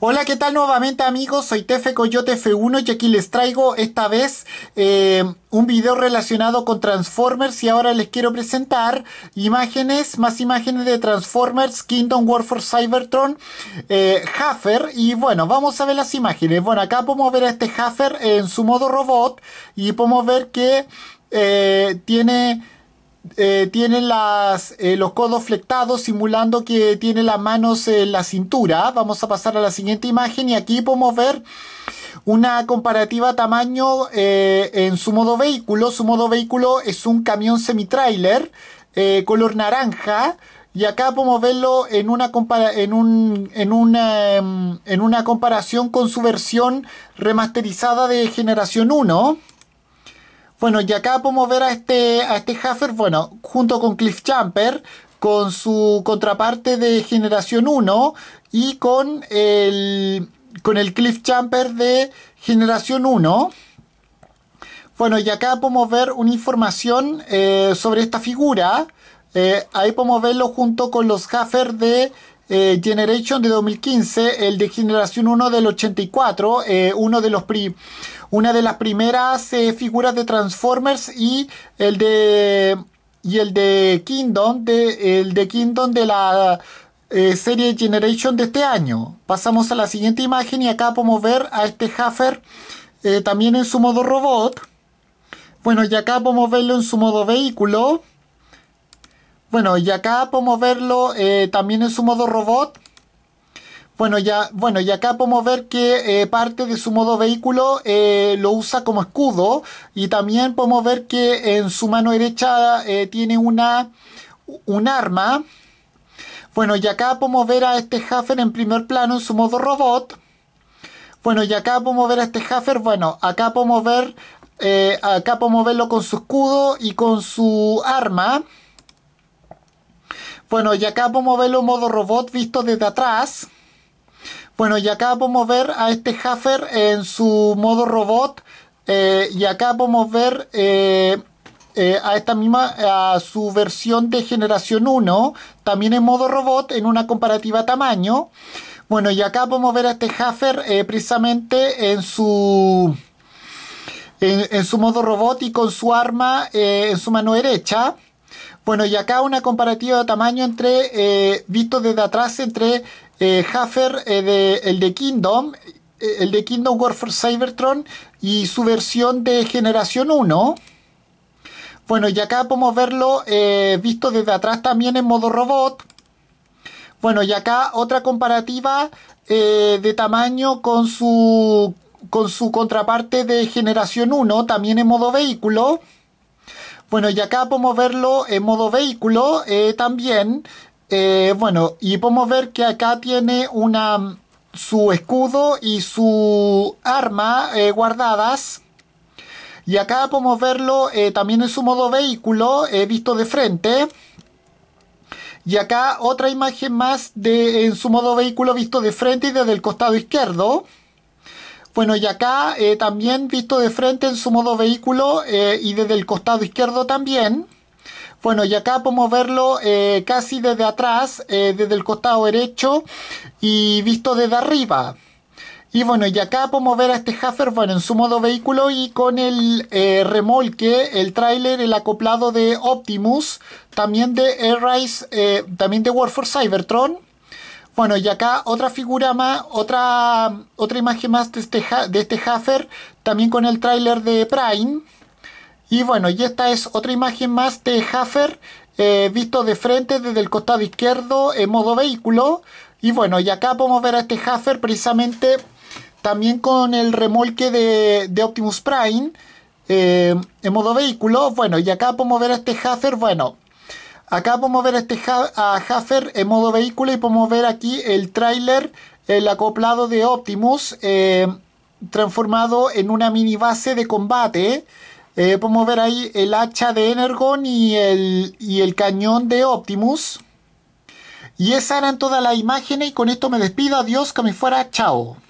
Hola, ¿qué tal nuevamente amigos? Soy Tefe Coyote F1 y aquí les traigo esta vez eh, un video relacionado con Transformers y ahora les quiero presentar imágenes, más imágenes de Transformers Kingdom War for Cybertron eh, Huffer y bueno, vamos a ver las imágenes. Bueno, acá podemos ver a este Huffer en su modo robot y podemos ver que eh, tiene eh, tienen las, eh, los codos flectados simulando que tiene las manos en la cintura. Vamos a pasar a la siguiente imagen y aquí podemos ver una comparativa tamaño eh, en su modo vehículo. Su modo vehículo es un camión semitrailer color naranja. Y acá podemos verlo en una, em, en una comparación con su versión remasterizada de generación 1. Bueno, y acá podemos ver a este, a este Huffer, bueno, junto con Cliff Champer, con su contraparte de Generación 1 y con el, con el Cliff Champer de Generación 1. Bueno, y acá podemos ver una información eh, sobre esta figura. Eh, ahí podemos verlo junto con los Huffer de Generation eh, de 2015, el de Generación 1 del 84, eh, uno de los pri una de las primeras eh, figuras de Transformers y el de y el de Kingdom de el de Kingdom de la serie Generation de este año. Pasamos a la siguiente imagen y acá podemos ver a este Huffer también en su modo robot. Bueno, y acá podemos verlo en su modo vehículo. Bueno, y acá podemos verlo eh, también en su modo robot. Bueno, ya, bueno, y acá podemos ver que eh, parte de su modo vehículo eh, lo usa como escudo y también podemos ver que en su mano derecha tiene una un arma. Bueno, y acá podemos ver a este Huffer en primer plano en su modo robot. Bueno, y acá podemos ver a este Huffer, bueno, acá podemos ver acá podemos verlo con su escudo y con su arma. Bueno, y acá podemos verlo modo robot visto desde atrás. Bueno, y acá podemos ver a este Huffer en su modo robot. Eh, y acá podemos ver eh, eh, a esta misma, a su versión de generación 1, también en modo robot, en una comparativa tamaño. Bueno, y acá podemos ver a este Huffer precisamente en su, en, su modo robot y con su arma en su mano derecha. Bueno, y acá una comparativa de tamaño entre, eh, visto desde atrás, entre eh, eh el de Kingdom, eh, el de Kingdom War for Cybertron y su versión de generación 1. Bueno, y acá podemos verlo visto desde atrás también en modo robot. Bueno, y acá otra comparativa de tamaño con su, con su contraparte de generación 1, también en modo vehículo. Bueno, y acá podemos verlo en modo vehículo eh, también. Eh, bueno, y podemos ver que acá tiene una su escudo y su arma eh, guardadas. Y acá podemos verlo también en su modo vehículo, visto de frente. Y acá otra imagen más de, en su modo vehículo visto de frente y desde el costado izquierdo. Bueno, y acá eh, también visto de frente en su modo vehículo eh, y desde el costado izquierdo también. Bueno, y acá podemos verlo eh, casi desde atrás, desde el costado derecho y visto desde arriba. Y bueno, y acá podemos ver a este Huffer, bueno, en su modo vehículo y con el remolque, el tráiler, el acoplado de Optimus, también de Air también de War for Cybertron. Bueno, y acá otra figura más, otra, otra imagen más de este, de este también con el tráiler de Prime. Y bueno, y esta es otra imagen más de Huffer eh, visto de frente desde el costado izquierdo en modo vehículo. Y bueno, y acá podemos ver a este Huffer precisamente también con el remolque de, Optimus Prime eh, en modo vehículo. Bueno, y acá podemos ver a este Huffer, bueno, Acá podemos ver este a en modo vehículo y podemos ver aquí el tráiler, el acoplado de Optimus, eh, transformado en una mini base de combate. Eh, podemos ver ahí el hacha de Energon y el, y el cañón de Optimus. Y esa eran todas las imágenes y con esto me despido. Adiós, que me fuera. Chao.